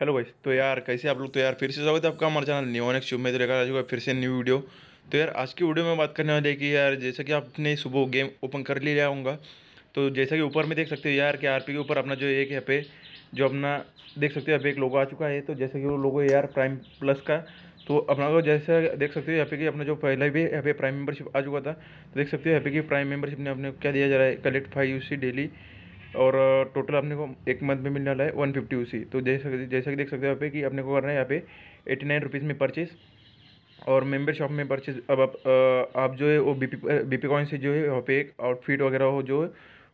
hello भाई तो यार कैसे आप लोग तो यार फिर से स्वागत है आपका हमारे चैनल न्यूनिक शुभ में तो लेकर आ चुका फिर से न्यू वीडियो तो यार आज की वीडियो में बात करने वाले कि यार जैसा कि आपने सुबह गेम ओपन कर लिया होगा तो जैसा कि ऊपर में देख सकते हो यार कि आर के ऊपर अपना जो एक यहाँ पे जो अपना देख सकते हो यहाँ पे एक लोगो आ चुका है तो जैसे कि वो लोगो यार प्राइम प्लस का तो अपना को जैसे देख सकते हो यहाँ पे कि अपना जो पहले भी यहाँ पे प्राइम मेंबरशिप आ चुका था तो देख सकते हो यहाँ पे कि प्राइम मेंबरशिप ने अपने क्या दिया जा रहा है कलेक्ट फाइव यू डेली और टोटल अपने को एक मंथ में मिलने वाला है वन फिफ्टी उसी तो जैसा जैसा कि देख सकते हो यहाँ पे कि अपने को करना है यहाँ पे एटी नाइन रुपीज़ में परचेज़ और मेम्बर शॉप में परचेज अब आप आप जो है वो बी पी कॉइन से जो है वहाँ पे एक आउटफिट वगैरह हो जो है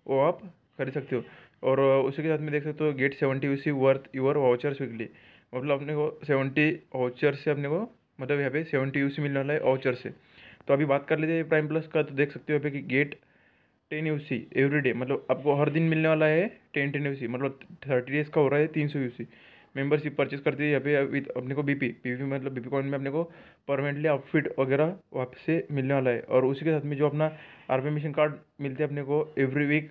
वो आप खरीद सकते हो और उसी के साथ में देख सकते हो गेट सेवेंटी उसी वर्थ यूर वाउचर्स वीकली मतलब अपने को सेवेंटी वाउचर से अपने को मतलब यहाँ पे सेवेंटी यू मिलने वाला है वाउचर से तो अभी बात कर लेते हैं प्राइम प्लस का तो देख सकते हो यहाँ पे कि get ten U C every day मतलब आपको हर दिन मिलने वाला है टेन टेन यू सी मतलब थर्टी डेज का हो रहा है तीन सौ यू सी मेम्बरशिप परचेज करती है यहाँ पे विद अपने को बीपी बीपी मतलब बीपी कॉइन में अपने को परमानेंटली आउटफिट वगैरह वहाँ से मिलने वाला है और उसी के साथ में जो अपना आर पी मिशन कार्ड मिलते हैं अपने को एवरी वीक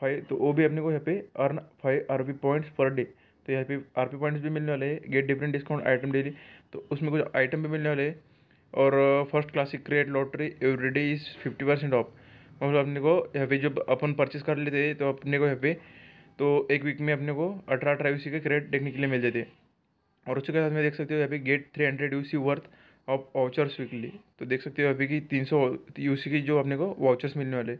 फाइव तो वो भी अपने को यहाँ पे earn five R P points per day तो यहाँ पे आर पी पॉइंट्स भी मिलने वाले हैं get different discount item daily तो उसमें कुछ आइटम भी मिलने वाले हैं और first classic create lottery every day is fifty percent off और मतलब अपने को यहाँ पे जब अपन परचेस कर लेते तो अपने को यहाँ पे तो एक वीक में अपने को अठारह अठारह सी के क्रेडिट देखने के लिए मिल जाते और उसके साथ में देख सकते हो यहाँ पे get three hundred C worth of vouchers weekly तो देख सकते हो यहाँ पे कि तीन सौ सी की जो अपने को वाउचर्स मिलने वाले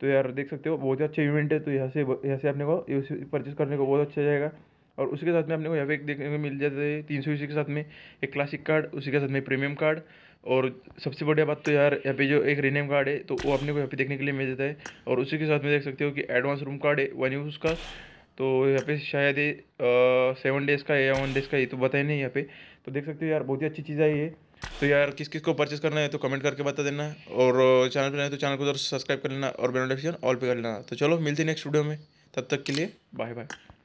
तो यार देख सकते हो बहुत ही अच्छा इवेंट है तो यहाँ से यहाँ से अपने को सी परचेस करने को बहुत अच्छा जाएगा और उसके साथ में अपने को यहाँ पे देखने को मिल जाते हैं तीन सौ सी के साथ में एक क्लासिक कार्ड उसी के साथ में प्रीमियम कार्ड और सबसे बढ़िया बात तो यार यहाँ पे जो एक रीनेम कार्ड है तो वो अपने को यहाँ पे देखने के लिए मिल जाता है और उसी के साथ में देख सकते हो कि एडवांस रूम कार्ड है वन यूज का तो यहाँ पे शायद ये सेवन डेज़ का है या वन डेज़ का ये तो बताए नहीं यहाँ पे तो देख सकते हो यार बहुत ही अच्छी चीज़ है ये तो यार किस किस को परचेस करना है तो कमेंट करके बता देना और चैनल पर नहीं तो चैनल को जरूर सब्सक्राइब कर लेना और बेल नोटिफिकेशन ऑल पे कर लेना तो चलो मिलते नेक्स्ट वीडियो में तब तक के लिए बाय बाय